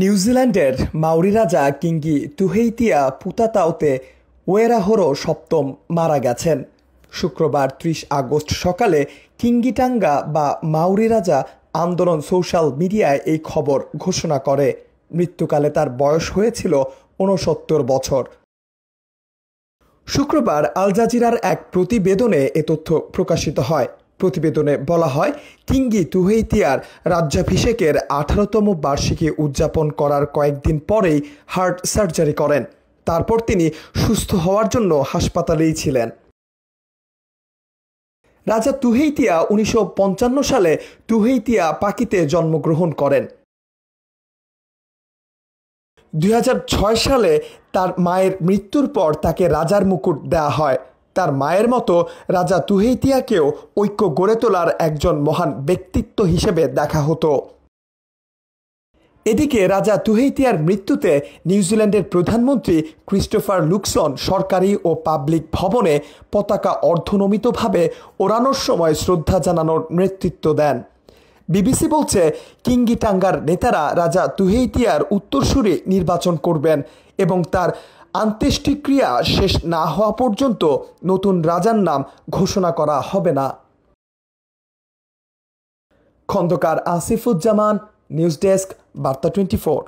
নিউজিল্যান্ডের মাউরি রাজা কিঙ্গি তুহেইতিয়া পুতাতাওতে ওয়েরাহোরো সপ্তম মারা গেছেন শুক্রবার ত্রিশ আগস্ট সকালে কিঙ্গিটাঙ্গা বা মাউরি রাজা আন্দোলন সোশ্যাল মিডিয়ায় এই খবর ঘোষণা করে মৃত্যুকালে তার বয়স হয়েছিল ঊনসত্তর বছর শুক্রবার আল জাজিরার এক প্রতিবেদনে এ তথ্য প্রকাশিত হয় প্রতিবেদনে বলা হয় কিঙ্গি তুহেইতিয়ার রাজ্যাভিষেকের আঠারোতম বার্ষিকী উদযাপন করার কয়েকদিন পরেই হার্ট সার্জারি করেন তারপর তিনি সুস্থ হওয়ার জন্য হাসপাতালেই ছিলেন রাজা তুহেইতিয়া উনিশশো সালে তুহেইতিয়া পাকিতে জন্মগ্রহণ করেন দুই সালে তার মায়ের মৃত্যুর পর তাকে রাজার মুকুট দেয়া হয় তার মায়ের মতো রাজা তুহেতিয়াকেও ঐক্য গড়ে তোলার একজন মহান ব্যক্তিত্ব হিসেবে দেখা হতো এদিকে রাজা তুহেতিয়ার মৃত্যুতে নিউজিল্যান্ডের প্রধানমন্ত্রী ক্রিস্টোফার লুকসন সরকারি ও পাবলিক ভবনে পতাকা অর্ধনমিতভাবে ওড়ানোর সময় শ্রদ্ধা জানানোর নেতৃত্ব দেন বিবিসি বলছে কিঙ্গিটাঙ্গার নেতারা রাজা তুহেইতিয়ার উত্তরসূরি নির্বাচন করবেন এবং তার আন্ত্যেষ্টিক্রিয়া শেষ না হওয়া পর্যন্ত নতুন রাজার নাম ঘোষণা করা হবে না খন্দকার আসিফুজ্জামান নিউজ ডেস্ক বার্তা টোয়েন্টি ফোর